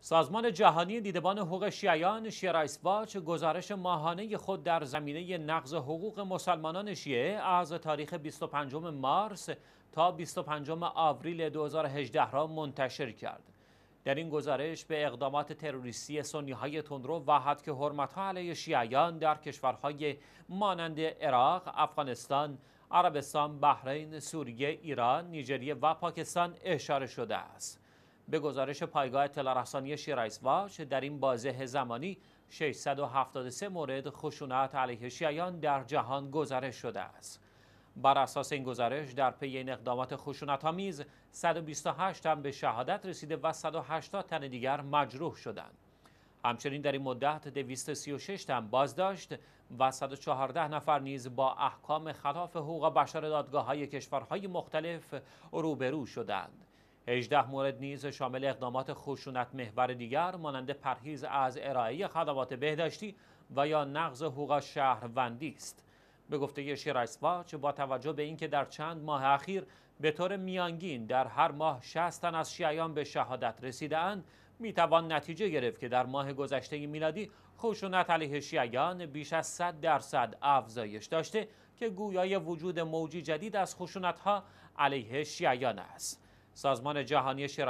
سازمان جهانی دیدبان حقوق شیعیان شیرایس واچ گزارش ماهانه خود در زمینه نقض حقوق مسلمانان شیعه از تاریخ 25 مارس تا 25 آوریل 2018 را منتشر کرد. در این گزارش به اقدامات تروریستی سنی های تندرو و که حرمت ها علیه شیعیان در کشورهای مانند عراق، افغانستان، عربستان، بحرین، سوریه، ایران، نیجریه و پاکستان اشاره شده است. به گزارش پایگاه اطلاع رسانی شیرایسواش در این بازه زمانی 673 مورد خشونت علیه شیعیان در جهان گزارش شده است. بر اساس این گزارش در پی این اقدامات خشونت آمیز 128 تن به شهادت رسیده و 180 تن دیگر مجروح شدند. همچنین در این مدت 236 تن بازداشت و 114 نفر نیز با احکام خلاف حقوق بشر دادگاه های کشورهای مختلف روبرو شدند. 18 مورد نیز شامل اقدامات خشونت محور دیگر مانند پرهیز از ارائه خدمات بهداشتی و یا نقض حقوق شهروندی است به گفته شیرایسواچ با توجه به اینکه در چند ماه اخیر به طور میانگین در هر ماه 60 تن از شیعیان به شهادت رسیدهاند میتوان نتیجه گرفت که در ماه گذشته میلادی خشونت علیه شیعیان بیش از 100 درصد افزایش داشته که گویای وجود موجی جدید از ها علیه شیعیان است سازمان جهانی چه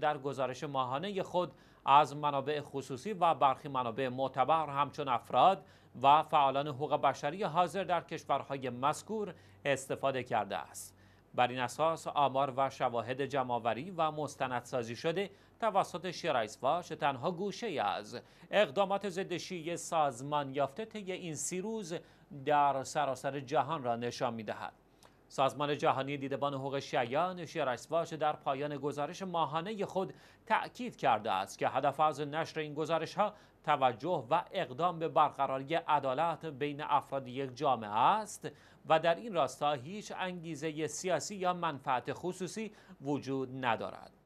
در گزارش ماهانه خود از منابع خصوصی و برخی منابع معتبر همچون افراد و فعالان حقوق بشری حاضر در کشورهای مذکور استفاده کرده است. بر این اساس آمار و شواهد جمعآوری و مستندسازی شده توسط شیرایسواش تنها گوشه از اقدامات ضد سازمان یافته طی این سی روز در سراسر جهان را نشان میدهد. سازمان جهانی دیدبان حقوق شیعیان شیرسواش در پایان گزارش ماهانه خود تأکید کرده است که هدف از نشر این گزارش ها توجه و اقدام به برقراری عدالت بین افراد یک جامعه است و در این راستا هیچ انگیزه سیاسی یا منفعت خصوصی وجود ندارد.